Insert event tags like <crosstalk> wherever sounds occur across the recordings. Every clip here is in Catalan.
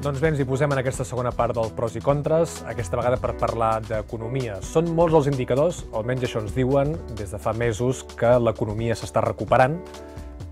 Doncs bé, ens hi posem en aquesta segona part del pros i contres, aquesta vegada per parlar d'economia. Són molts els indicadors, almenys això ens diuen des de fa mesos, que l'economia s'està recuperant,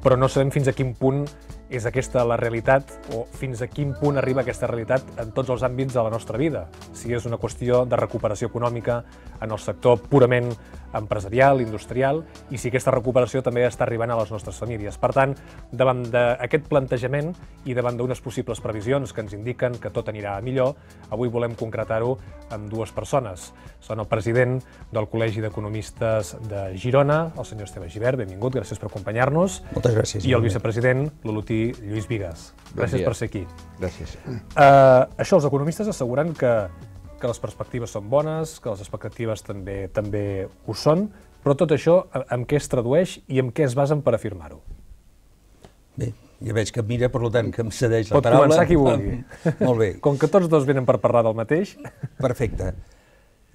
però no sabem fins a quin punt és aquesta la realitat o fins a quin punt arriba aquesta realitat en tots els àmbits de la nostra vida? Si és una qüestió de recuperació econòmica en el sector purament empresarial, industrial, i si aquesta recuperació també està arribant a les nostres famílies. Per tant, davant d'aquest plantejament i davant d'unes possibles previsions que ens indiquen que tot anirà millor, avui volem concretar-ho amb dues persones. Són el president del Col·legi d'Economistes de Girona, el senyor Esteve Givert, benvingut, gràcies per acompanyar-nos. Moltes gràcies. I el vicepresident, l'olotí Lluís Vigues. Gràcies bon per ser aquí. Gràcies. Uh, això, els economistes asseguren que que les perspectives són bones, que les expectatives també també ho són, però tot això en què es tradueix i en què es basen per afirmar-ho? Bé, ja veig que mira, per tant, que em cedeix la Pot paraula. Pot començar qui vulgui. Ah, <laughs> molt bé. Com que tots dos venen per parlar del mateix... Perfecte.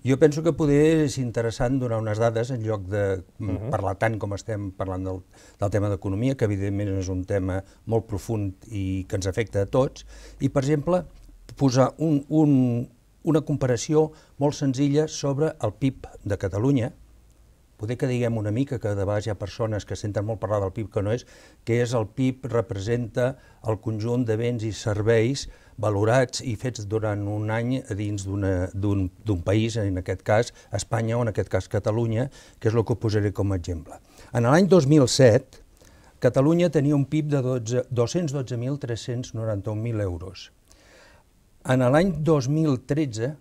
Jo penso que poder és interessant donar unes dades en lloc de uh mm, mhm. -huh. parlar tant com estem parlant del, del tema d'economia, que evidentment és un tema molt profund i que ens afecta a tots, i, per exemple, posar un, un, una comparació molt senzilla sobre el PIB de Catalunya, poder que diguem una mica que de vegades hi ha persones que senten molt parlar del PIB que no és, que és el PIB representa el conjunt de béns i serveis valorats i fets durant un any dins d'un país, en aquest cas Espanya o en aquest cas Catalunya, que és el que posaré com a exemple. En l'any 2007, Catalunya tenia un PIB de 212.391.000 euros en l'any 2013,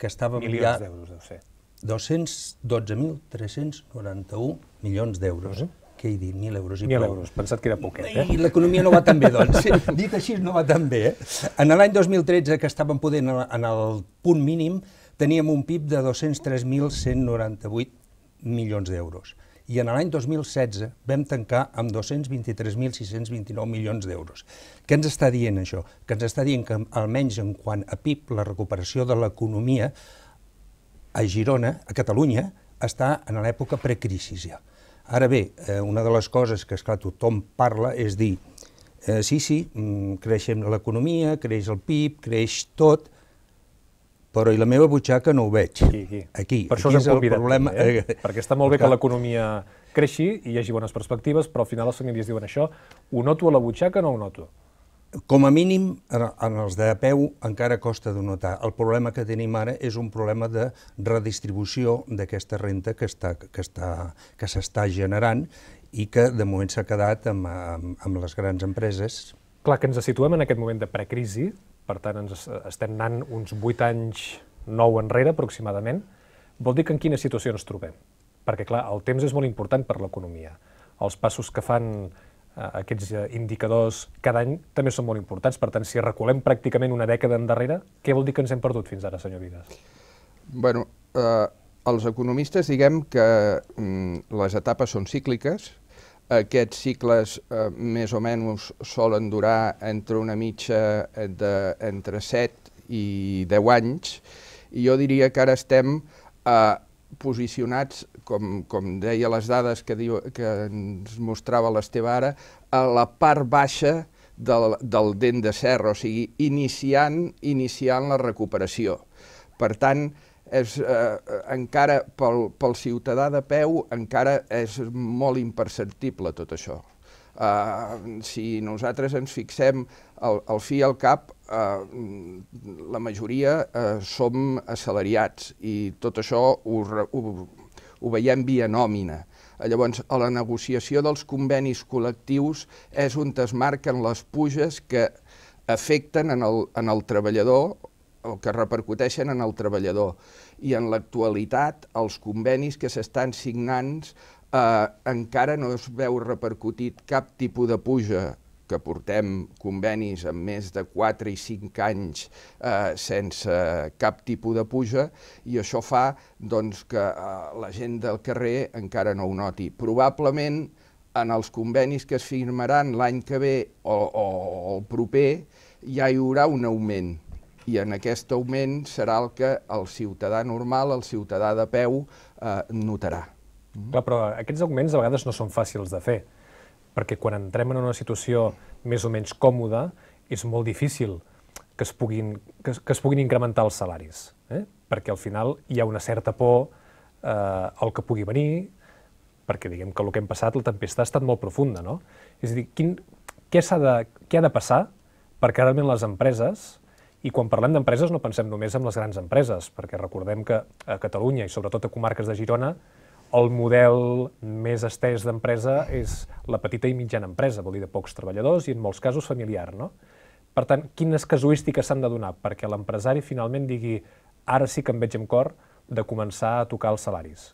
que estàvem Milions ja... d'euros, deu ser. 212.391 milions d'euros. Uh -huh què he dit, 1.000 euros i 1.000 prou. euros, pensat que era poquet, eh? I l'economia no va tan bé, doncs. <laughs> dit així, no va tan bé. Eh? En l'any 2013, que estàvem podent en el punt mínim, teníem un PIB de 203.198 milions d'euros. I en l'any 2016 vam tancar amb 223.629 milions d'euros. Què ens està dient això? Que ens està dient que almenys en quant a PIB, la recuperació de l'economia a Girona, a Catalunya, està en l'època precrisis ja. Ara bé, eh, una de les coses que, esclar, tothom parla és dir eh, sí, sí, mm, creixem l'economia, creix el PIB, creix tot, però i la meva butxaca no ho veig. Aquí, aquí. aquí. Per això és el problema. Eh? eh? Perquè està molt bé que l'economia creixi i hi hagi bones perspectives, però al final les famílies diuen això, ho noto a la butxaca o no ho noto? Com a mínim, en els de peu encara costa de notar. El problema que tenim ara és un problema de redistribució d'aquesta renta que s'està que està, que està generant i que de moment s'ha quedat amb, amb, amb les grans empreses. Clar, que ens situem en aquest moment de precrisi, per tant ens estem anant uns 8 anys, 9 enrere aproximadament, vol dir que en quina situació ens trobem? Perquè, clar, el temps és molt important per l'economia. Els passos que fan eh, aquests eh, indicadors cada any també són molt importants. Per tant, si reculem pràcticament una dècada endarrere, què vol dir que ens hem perdut fins ara, senyor Vigas? bueno, eh, els economistes diguem que mm, les etapes són cícliques, aquests cicles eh, més o menys solen durar entre una mitja eh, de, entre 7 i 10 anys i jo diria que ara estem eh, posicionats, com, com deia les dades que, diu, que ens mostrava l'Esteve ara, a la part baixa del, del dent de serra, o sigui, iniciant, iniciant la recuperació. Per tant, és, eh, eh, encara pel, pel ciutadà de peu encara és molt imperceptible tot això. Uh, si nosaltres ens fixem al, al fi i al cap, uh, la majoria uh, som assalariats i tot això ho, ho, ho veiem via nòmina. Llavors, a la negociació dels convenis col·lectius és on es marquen les puges que afecten en el, en el treballador o que repercuteixen en el treballador. I en l'actualitat, els convenis que s'estan signant eh, encara no es veu repercutit cap tipus de puja que portem convenis amb més de 4 i 5 anys eh, sense cap tipus de puja i això fa doncs, que eh, la gent del carrer encara no ho noti. Probablement en els convenis que es firmaran l'any que ve o, o el proper ja hi haurà un augment i en aquest augment serà el que el ciutadà normal, el ciutadà de peu, eh, notarà. Mm. Clar, però aquests augments a vegades no són fàcils de fer, perquè quan entrem en una situació més o menys còmoda és molt difícil que es puguin, que, que es puguin incrementar els salaris, eh? perquè al final hi ha una certa por eh, al que pugui venir, perquè diguem que el que hem passat, la tempesta ha estat molt profunda, no? És a dir, quin, què, ha de, què ha de passar perquè realment les empreses i quan parlem d'empreses no pensem només en les grans empreses, perquè recordem que a Catalunya i sobretot a comarques de Girona el model més estès d'empresa és la petita i mitjana empresa, vol dir de pocs treballadors i en molts casos familiar. No? Per tant, quines casuístiques s'han de donar perquè l'empresari finalment digui ara sí que em veig amb cor de començar a tocar els salaris?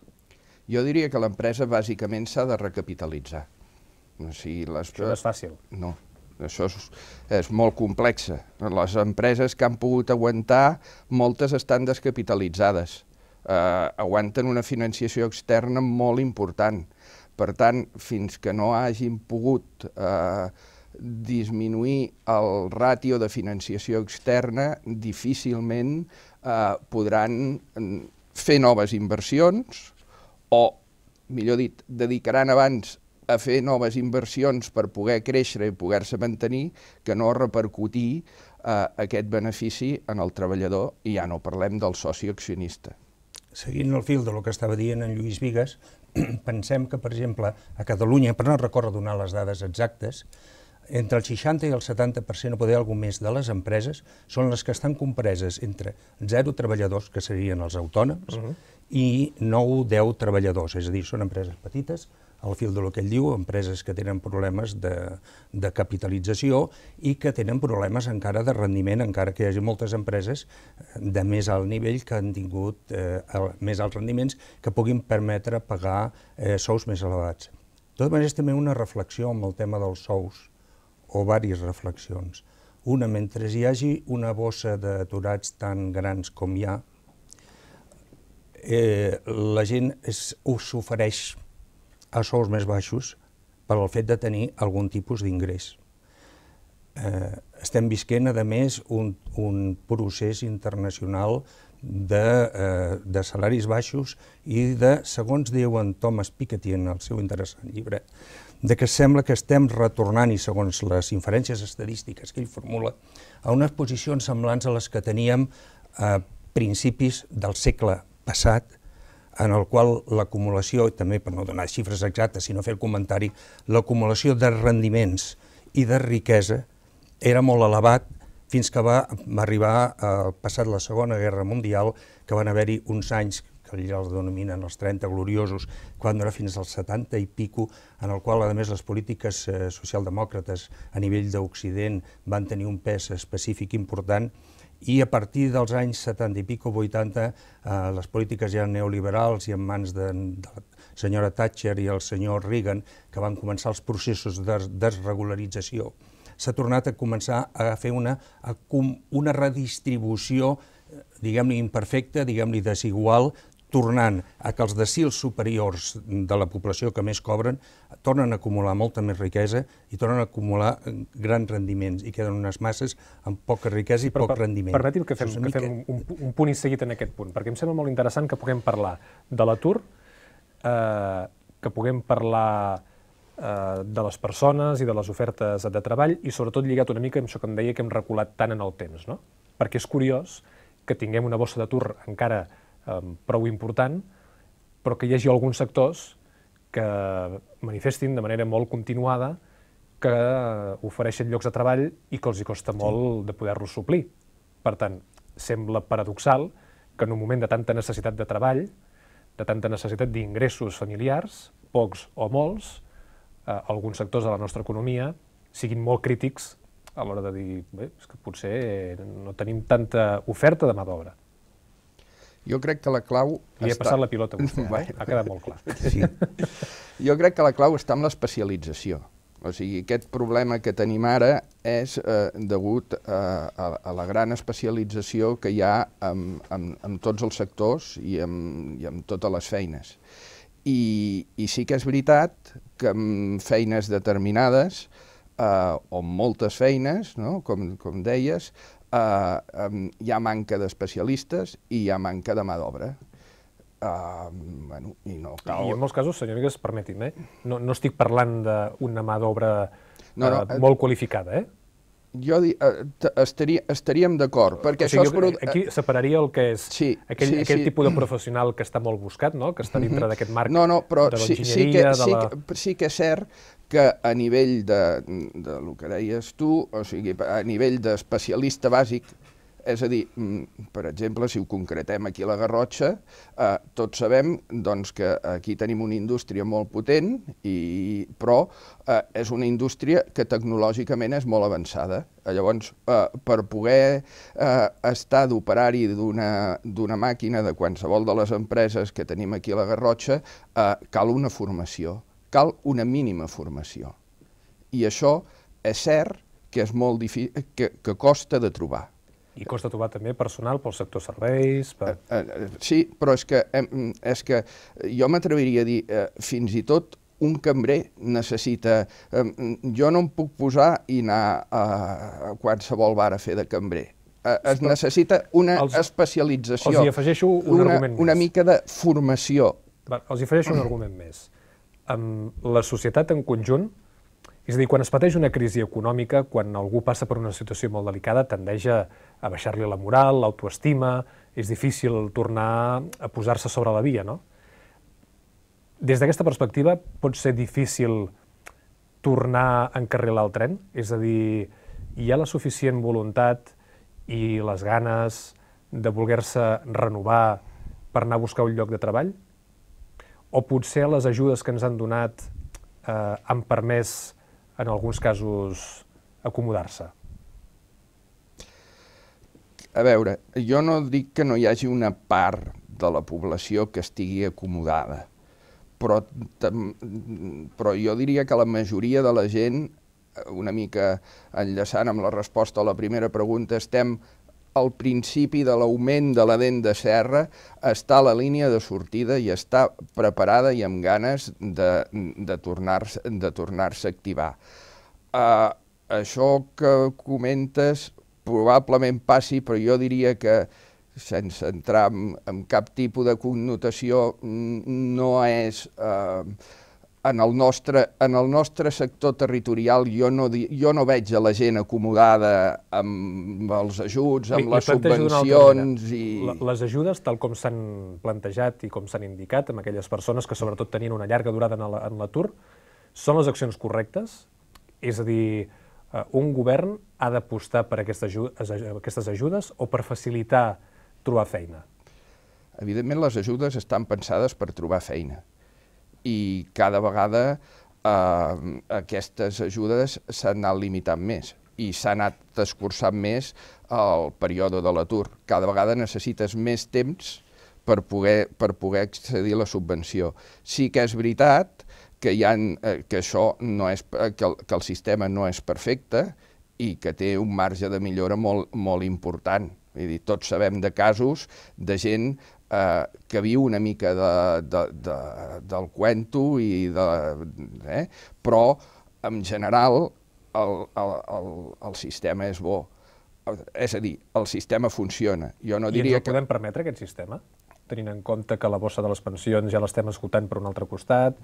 Jo diria que l'empresa bàsicament s'ha de recapitalitzar. O sigui, les... Això no és fàcil. No, això és, és molt complexa. Les empreses que han pogut aguantar, moltes estan descapitalitzades. Eh, aguanten una financiació externa molt important. Per tant, fins que no hagin pogut eh, disminuir el ràtio de financiació externa, difícilment eh, podran mm, fer noves inversions o, millor dit, dedicaran abans a fer noves inversions per poder créixer i poder-se mantenir, que no repercutir eh, aquest benefici en el treballador, i ja no parlem del soci accionista. Seguint el fil de lo que estava dient en Lluís Vigues, <clears throat> pensem que, per exemple, a Catalunya, per no recórrer donar les dades exactes, entre el 60 i el 70% o poder algun més de les empreses són les que estan compreses entre 0 treballadors, que serien els autònoms, uh -huh. i 9 o 10 treballadors, és a dir, són empreses petites, al fil del que ell diu, empreses que tenen problemes de, de capitalització i que tenen problemes encara de rendiment, encara que hi hagi moltes empreses de més alt nivell que han tingut eh, el, més alts rendiments que puguin permetre pagar eh, sous més elevats. De totes maneres, també una reflexió amb el tema dels sous, o diverses reflexions. Una, mentre hi hagi una bossa d'aturats tan grans com hi ha, eh, la gent s'ofereix a sous més baixos per al fet de tenir algun tipus d'ingrés. Eh, estem visquent, a més, un, un procés internacional de, eh, de salaris baixos i de, segons diuen Thomas Piketty en el seu interessant llibre, de que sembla que estem retornant, i segons les inferències estadístiques que ell formula, a unes posicions semblants a les que teníem a principis del segle passat, en el qual l'acumulació, també per no donar xifres exactes, sinó fer el comentari, l'acumulació de rendiments i de riquesa era molt elevat fins que va arribar al eh, passat la Segona Guerra Mundial, que van haver-hi uns anys que ja els denominen els 30 gloriosos, quan era fins als 70 i pico, en el qual, a més, les polítiques eh, socialdemòcrates a nivell d'Occident van tenir un pes específic important, i a partir dels anys 70 i pico, 80, eh, les polítiques ja neoliberals i en mans de, de la senyora Thatcher i el senyor Reagan, que van començar els processos de desregularització, s'ha tornat a començar a fer una, a una redistribució eh, diguem-li imperfecta, diguem-li desigual, tornant a que els decils superiors de la població que més cobren tornen a acumular molta més riquesa i tornen a acumular eh, grans rendiments i queden unes masses amb poca riquesa i Però, poc per, rendiment. Permeti'm que fem, que mica... fem un, un punt i seguit en aquest punt, perquè em sembla molt interessant que puguem parlar de l'atur, eh, que puguem parlar eh, de les persones i de les ofertes de treball i sobretot lligat una mica amb això que em deia que hem reculat tant en el temps, no? Perquè és curiós que tinguem una bossa d'atur encara eh, prou important, però que hi hagi alguns sectors que manifestin de manera molt continuada que ofereixen llocs de treball i que els hi costa molt sí. de poder-los suplir. Per tant, sembla paradoxal que en un moment de tanta necessitat de treball, de tanta necessitat d'ingressos familiars, pocs o molts, eh, alguns sectors de la nostra economia siguin molt crítics a l'hora de dir, bé, és que potser no tenim tanta oferta de mà d'obra. Jo crec que la clau... Li està... passat la pilota a vostè, eh? <laughs> ha quedat molt clar. Sí. jo crec que la clau està en l'especialització. O sigui, aquest problema que tenim ara és eh, degut eh, a, a la gran especialització que hi ha en, en tots els sectors i en, i en totes les feines. I, I sí que és veritat que en feines determinades eh, o moltes feines, no? com, com deies, eh, um, hi ha manca d'especialistes i hi ha manca de mà d'obra. Uh, bueno, i, no cal... I en molts casos, senyor Vigues, permeti'm, eh? no, no estic parlant d'una mà d'obra no, no, eh, eh, molt qualificada, eh? Jo di, eh, estaria, estaríem d'acord, perquè o sigui, això és... Produ... Aquí separaria el que és sí, aquell, sí, aquell sí. tipus de professional que està molt buscat, no? que està dintre mhm. d'aquest marc no, no, però de l'enginyeria... Sí, sí, que, la... sí, que, sí que és cert que a nivell de, de lo que deies tu, o sigui, a nivell d'especialista bàsic, és a dir, mm, per exemple, si ho concretem aquí a la Garrotxa, eh, tots sabem doncs, que aquí tenim una indústria molt potent, i, però eh, és una indústria que tecnològicament és molt avançada. Llavors, eh, per poder eh, estar d'operari d'una màquina de qualsevol de les empreses que tenim aquí a la Garrotxa, eh, cal una formació cal una mínima formació. I això és cert que, és molt que, que costa de trobar. I costa trobar també personal pel sector serveis... Per... Eh, eh, eh, sí, però és que, és que jo m'atreviria a dir, fins i tot un cambrer necessita... Jo no em puc posar i anar a qualsevol bar a fer de cambrer. Es necessita una els, especialització. Els hi afegeixo un una, argument una més. Una mica de formació. Va, els hi afegeixo un argument més amb la societat en conjunt, és a dir, quan es pateix una crisi econòmica, quan algú passa per una situació molt delicada, tendeix a, a baixar-li la moral, l'autoestima, és difícil tornar a posar-se sobre la via, no? Des d'aquesta perspectiva, pot ser difícil tornar a encarrilar el tren? És a dir, hi ha la suficient voluntat i les ganes de voler-se renovar per anar a buscar un lloc de treball? o potser les ajudes que ens han donat eh, han permès, en alguns casos, acomodar-se? A veure, jo no dic que no hi hagi una part de la població que estigui acomodada, però, però jo diria que la majoria de la gent, eh, una mica enllaçant amb la resposta a la primera pregunta, estem el principi de l'augment de la dent de serra està a la línia de sortida i està preparada i amb ganes de, de tornar-se tornar a activar. Uh, això que comentes probablement passi, però jo diria que sense entrar en, en cap tipus de connotació no és... Uh, en el nostre, en el nostre sector territorial jo no, jo no veig a la gent acomodada amb els ajuts, amb li, les li subvencions... I... Les ajudes, tal com s'han plantejat i com s'han indicat amb aquelles persones que sobretot tenien una llarga durada en l'atur, són les accions correctes? És a dir, eh, un govern ha d'apostar per aquestes ajudes, aquestes ajudes o per facilitar trobar feina? Evidentment, les ajudes estan pensades per trobar feina i cada vegada eh, aquestes ajudes s'han anat limitant més i s'ha anat escurçant més el període de l'atur. Cada vegada necessites més temps per poder, per poder accedir a la subvenció. Sí que és veritat que, hi ha, eh, que això no és, eh, que el, que el sistema no és perfecte i que té un marge de millora molt, molt important. Vull dir, tots sabem de casos de gent Eh, que viu una mica de, de, de, del cuento i de... Eh? però en general el, el, el, el sistema és bo. És a dir, el sistema funciona. Jo no I diria I ens el podem permetre, aquest sistema? Tenint en compte que la bossa de les pensions ja l'estem escoltant per un altre costat,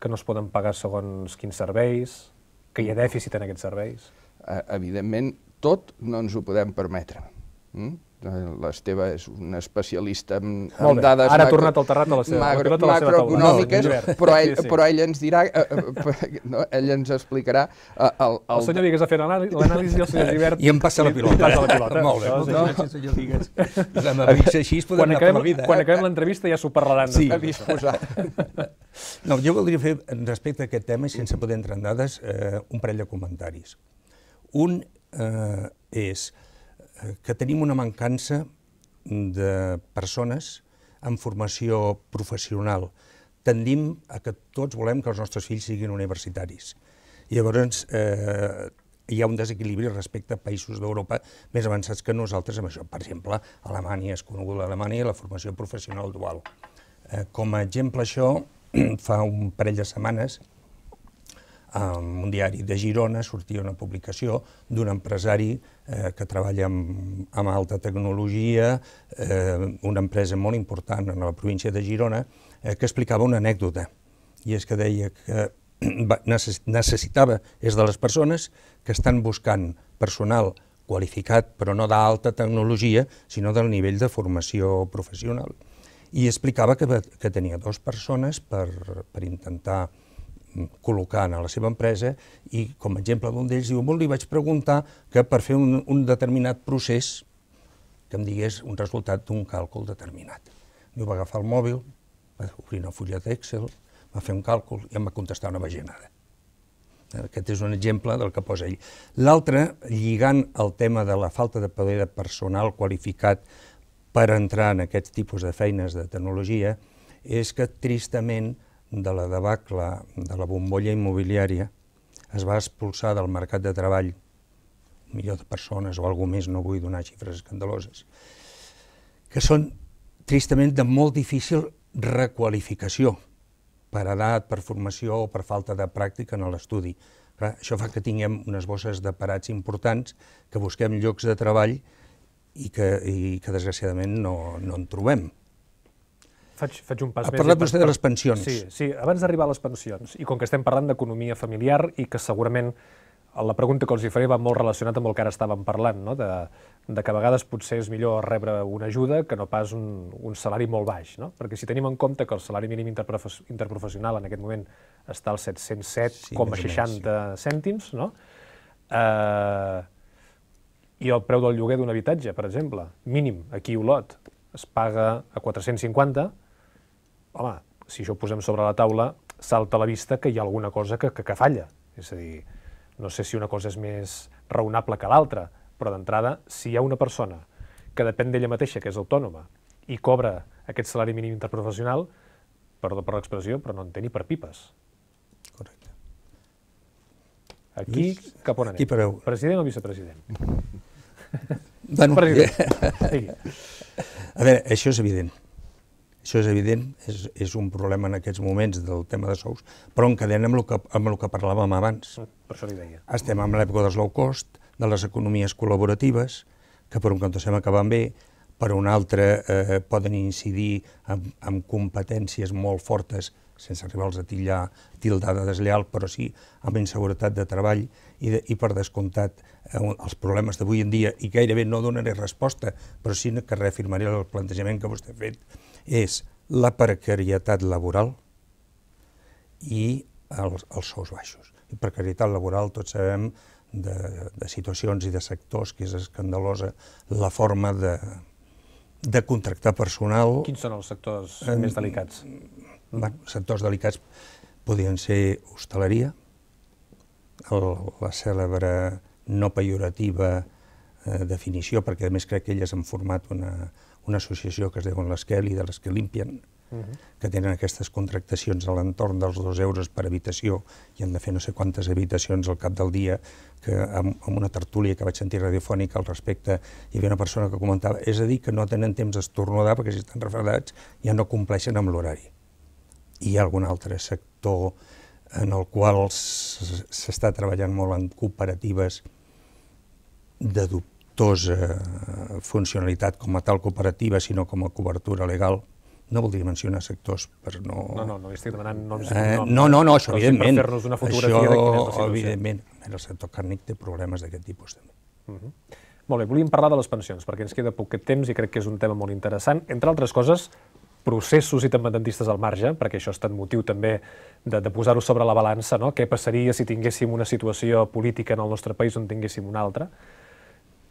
que no es poden pagar segons quins serveis, que hi ha dèficit en aquests serveis? Eh, evidentment, tot no ens ho podem permetre. Mm? L'Esteve és un especialista en, en dades Ara ha tornat al terrat de la seva, macro, la macroeconòmiques, no, però, ell, sí, sí. però ell ens dirà, eh, eh, no, ell ens explicarà... Eh, el, el... el senyor Vigues ha fet l'anàlisi i el senyor Givert... I em passa la pilota. Passa la pilota. Molt bé. No? Gràcies, senyor així es quan anar acabem, per la vida. Quan acabem l'entrevista ja s'ho parlaran. Sí, No, jo voldria fer, respecte a aquest tema, i sense poder entrar en dades, eh, un parell de comentaris. Un eh, és Eh, que tenim una mancança de persones amb formació professional. Tendim a que tots volem que els nostres fills siguin universitaris. I llavors eh, hi ha un desequilibri respecte a països d'Europa més avançats que nosaltres amb això. Per exemple, Alemanya, és coneguda a Alemanya la formació professional dual. Eh, com a exemple això, <clears throat> fa un parell de setmanes, en un diari de Girona sortia una publicació d'un empresari eh, que treballa amb, amb alta tecnologia, eh, una empresa molt important en la província de Girona, eh, que explicava una anècdota. I és que deia que <clears throat> necessitava, és de les persones que estan buscant personal qualificat, però no d'alta tecnologia, sinó del nivell de formació professional. I explicava que, que tenia dues persones per, per intentar eh, col·locant a la seva empresa i, com a exemple d'un d'ells, diu, molt li vaig preguntar que per fer un, un determinat procés que em digués un resultat d'un càlcul determinat. Diu, va agafar el mòbil, va obrir una fulla d'Excel, va fer un càlcul i em va contestar una vaginada. Aquest és un exemple del que posa ell. L'altre, lligant el tema de la falta de poder de personal qualificat per entrar en aquests tipus de feines de tecnologia, és que tristament de la debacle de la bombolla immobiliària, es va expulsar del mercat de treball un milió de persones o algú més, no vull donar xifres escandaloses, que són tristament de molt difícil requalificació per edat, per formació o per falta de pràctica en l'estudi. Això fa que tinguem unes bosses de parats importants, que busquem llocs de treball i que, i que desgraciadament no, no en trobem. Faig, faig un pas ha més. Ha parlat vostè de les pensions. Sí, sí, abans d'arribar a les pensions, i com que estem parlant d'economia familiar i que segurament la pregunta que els hi faré va molt relacionat amb el que ara estàvem parlant, no? de, de que a vegades potser és millor rebre una ajuda que no pas un, un salari molt baix, no? perquè si tenim en compte que el salari mínim interprofessional en aquest moment està als 707,60 sí, sí. cèntims, no? eh, i el preu del lloguer d'un habitatge, per exemple, mínim, aquí a Olot, es paga a 450, home, si això ho posem sobre la taula, salta a la vista que hi ha alguna cosa que, que, que falla. És a dir, no sé si una cosa és més raonable que l'altra, però d'entrada, si hi ha una persona que depèn d'ella mateixa, que és autònoma, i cobra aquest salari mínim interprofessional, perdó per l'expressió, però no en té ni per pipes. Correcte. Aquí, Lluís, cap on anem? President o vicepresident? <laughs> bueno, president. Ja. Eh, a veure, això és evident. Això és evident, és, és un problema en aquests moments del tema de sous, però cadena amb el que, amb el que parlàvem abans. Per això li deia. Estem en l'època dels low cost, de les economies col·laboratives, que per un cantó estem acabant bé, per un altre eh, poden incidir amb, amb competències molt fortes sense arribar-los a tillar, tildar de desleal, però sí amb inseguretat de treball i, de, i per descomptat eh, els problemes d'avui en dia, i gairebé no donaré resposta, però sí que reafirmaré el plantejament que vostè ha fet és la precarietat laboral i els, els sous baixos. I precarietat laboral, tots sabem, de, de situacions i de sectors que és escandalosa la forma de, de contractar personal... Quins són els sectors en, més delicats? Bueno, mm. sectors delicats podien ser hostaleria, el, la cèlebre no pejorativa eh, definició, perquè a més crec que elles han format una, una associació que es diuen l'Esquel i de les que limpien, uh mhm. -huh. que tenen aquestes contractacions a l'entorn dels dos euros per habitació i han de fer no sé quantes habitacions al cap del dia, que amb, amb una tertúlia que vaig sentir radiofònica al respecte hi havia una persona que comentava, és a dir, que no tenen temps d'estornudar perquè si estan refredats ja no compleixen amb l'horari. Hi ha algun altre sector en el qual s'està treballant molt en cooperatives dubte eh, funcionalitat com a tal cooperativa, sinó com a cobertura legal, no voldria mencionar sectors per no... No, no, no estic demanant noms eh, noms No, no, no, això evidentment. Per fer-nos una fotografia això, de quina és evidentment. El sector càrnic té problemes d'aquest tipus també. Uh mhm. -huh. Molt bé, volíem parlar de les pensions, perquè ens queda poc temps i crec que és un tema molt interessant. Entre altres coses, processos i independentistes al marge, perquè això ha estat motiu també de, de posar-ho sobre la balança, no? què passaria si tinguéssim una situació política en el nostre país on tinguéssim una altra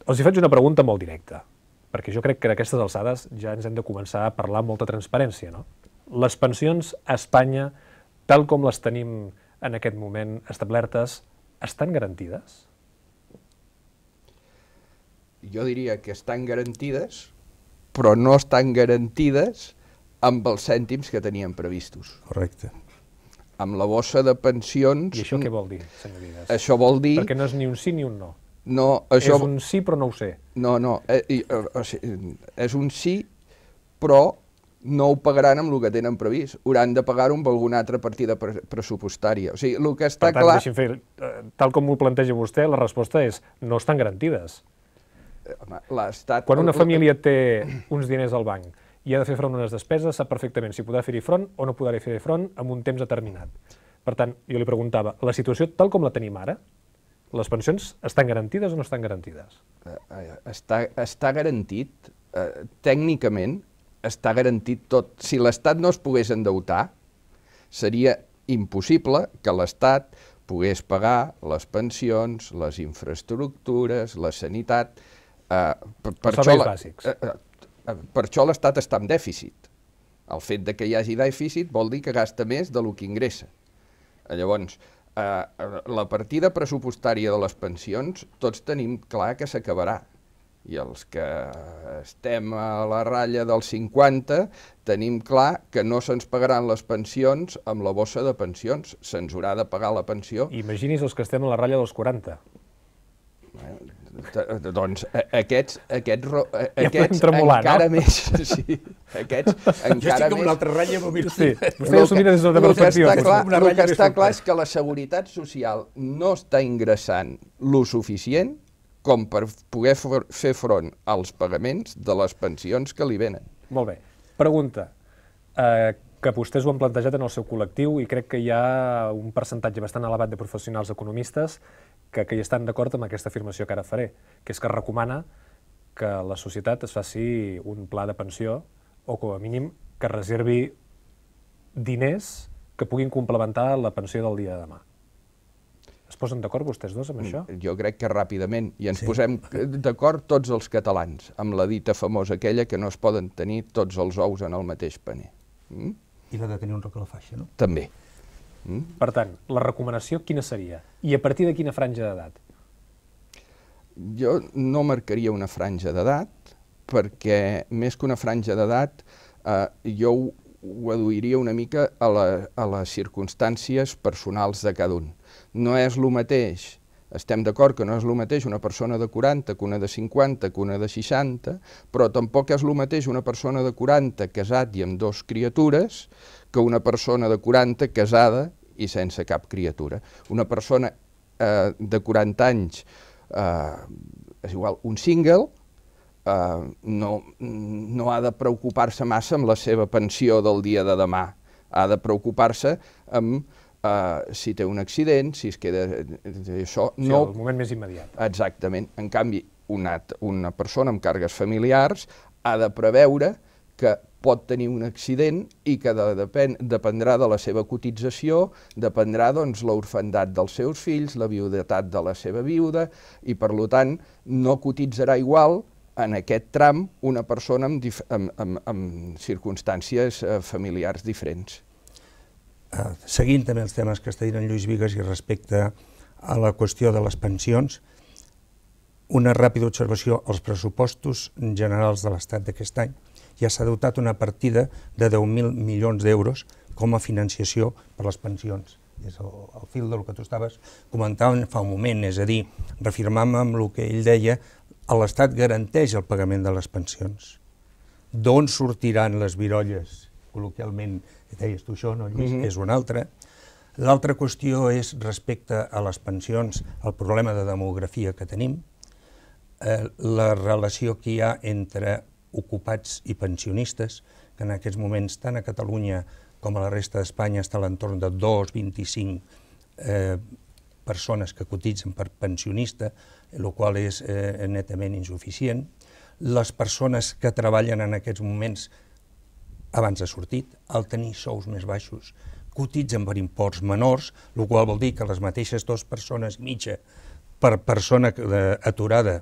els hi faig una pregunta molt directa, perquè jo crec que en aquestes alçades ja ens hem de començar a parlar amb molta transparència. No? Les pensions a Espanya, tal com les tenim en aquest moment establertes, estan garantides? Jo diria que estan garantides, però no estan garantides amb els cèntims que teníem previstos. Correcte amb la bossa de pensions... I això què vol dir, senyor Vides? Això vol dir... Perquè no és ni un sí ni un no. No, això... És un sí, però no ho sé. No, no, eh, eh, o sigui, és un sí, però no ho pagaran amb el que tenen previst, hauran de pagar-ho amb alguna altra partida pre pressupostària. O sigui, el que està per tant, clar... fer, eh, tal com ho planteja vostè, la resposta és no estan garantides. Eh, home, l'estat... Quan una família té uns diners al banc i ha de fer front a unes despeses, sap perfectament si podrà fer-hi front o no podrà fer-hi front en un temps determinat. Per tant, jo li preguntava, la situació tal com la tenim ara, les pensions estan garantides o no estan garantides? Eh, eh, està, està garantit, eh, tècnicament, està garantit tot. Si l'Estat no es pogués endeutar, seria impossible que l'Estat pogués pagar les pensions, les infraestructures, la sanitat... Eh, per, per els això, bàsics. Eh, eh, eh, per això l'Estat està en dèficit. El fet de que hi hagi dèficit vol dir que gasta més de lo que ingressa. Llavors, Eh, eh, la partida pressupostària de les pensions tots tenim clar que s'acabarà. I els que estem a la ratlla dels 50 tenim clar que no se'ns pagaran les pensions amb la bossa de pensions, se'ns haurà de pagar la pensió. Imagini's els que estem a la ratlla dels 40. Eh, doncs aquests, aquests, aquests ja tremolar, encara no? més, <laughs> sí, aquests encara més... Jo estic com una altra ratlla Sí, vostè s'ho mira des de perspectiva. El que està, clar, el que està clar és que la Seguretat Social no està ingressant lo suficient com per poder fer front als pagaments de les pensions que li venen. Molt bé. Pregunta. Eh, que vostès ho han plantejat en el seu col·lectiu i crec que hi ha un percentatge bastant elevat de professionals economistes que, que hi estan d'acord amb aquesta afirmació que ara faré, que és que recomana que la societat es faci un pla de pensió o, com a mínim, que reservi diners que puguin complementar la pensió del dia de demà. Es posen d'acord vostès dos amb mm, això? Jo crec que ràpidament, i ens sí. posem d'acord tots els catalans, amb la dita famosa aquella que no es poden tenir tots els ous en el mateix paner. Mm? I la de tenir un roc a la faixa, no? També. Mm? Per tant, la recomanació quina seria? I a partir de quina franja d'edat? Jo no marcaria una franja d'edat, perquè més que una franja d'edat, eh, jo ho, ho aduiria una mica a, la, a les circumstàncies personals de cada un. No és el mateix estem d'acord que no és el mateix una persona de 40 que una de 50 que una de 60, però tampoc és el mateix una persona de 40 casat i amb dos criatures que una persona de 40 casada i sense cap criatura. Una persona eh, de 40 anys, eh, és igual, un single, eh, no, no ha de preocupar-se massa amb la seva pensió del dia de demà, ha de preocupar-se amb Uh, si té un accident, si es queda... Eh, això sí, no... el moment més immediat. Exactament. En canvi, una, una persona amb càrregues familiars ha de preveure que pot tenir un accident i que de, depèn, dependrà de la seva cotització, dependrà doncs, l'orfandat dels seus fills, la viudetat de la seva viuda, i per tant no cotitzarà igual en aquest tram una persona amb, amb, amb, amb circumstàncies eh, familiars diferents. Ah, seguint també els temes que està dient Lluís Vigues i respecte a la qüestió de les pensions, una ràpida observació als pressupostos generals de l'Estat d'aquest any, ja s'ha dotat una partida de 10.000 milions d'euros com a financiació per les pensions. És el, el fil del que tu estaves comentant fa un moment, és a dir, refirmam amb el que ell deia, l'Estat garanteix el pagament de les pensions. D'on sortiran les virolles? Col·loquialment deies tu això, no, Mm -hmm. És una altra. L'altra qüestió és respecte a les pensions, el problema de demografia que tenim, eh, la relació que hi ha entre ocupats i pensionistes, que en aquests moments tant a Catalunya com a la resta d'Espanya està a l'entorn de 2,25 eh, persones que cotitzen per pensionista, el qual és eh, netament insuficient. Les persones que treballen en aquests moments abans de sortit, al tenir sous més baixos, cotitzen per imports menors, el qual vol dir que les mateixes dues persones mitja per persona aturada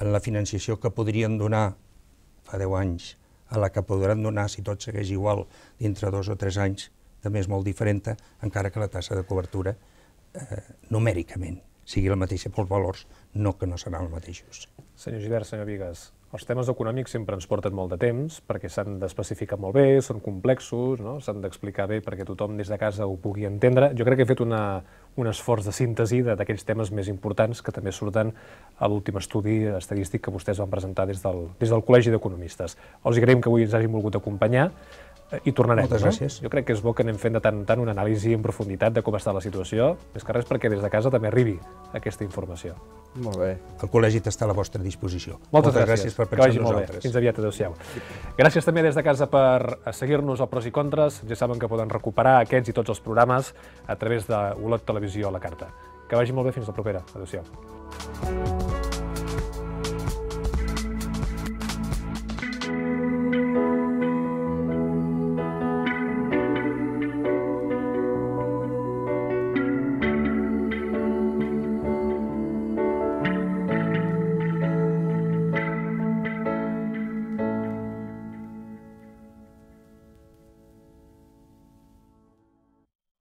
en la financiació que podrien donar fa 10 anys a la que podran donar, si tot segueix igual, dintre dos o tres anys, també és molt diferent, encara que la tassa de cobertura eh, numèricament sigui la mateixa pels valors, no que no seran els mateixos. Senyor Givert, senyor Vigues, els temes econòmics sempre ens porten molt de temps perquè s'han d'especificar molt bé, són complexos, no? s'han d'explicar bé perquè tothom des de casa ho pugui entendre. Jo crec que he fet una, un esforç de síntesi d'aquells temes més importants que també surten a l'últim estudi estadístic que vostès van presentar des del, des del Col·legi d'Economistes. Els agraïm que avui ens hagin volgut acompanyar hi tornarem. Moltes gràcies. No? Jo crec que és bo que anem fent de tant en tant una anàlisi en profunditat de com està la situació, més que res perquè des de casa també arribi aquesta informació. Molt bé. El col·legi està a la vostra disposició. Moltes, Moltes gràcies. gràcies per pensar en nosaltres. Bé. Fins aviat, adeu-siau. Gràcies també des de casa per seguir-nos al Pros i Contres. Ja saben que poden recuperar aquests i tots els programes a través de Olot Televisió a la carta. Que vagi molt bé fins la propera. Adéu-siau.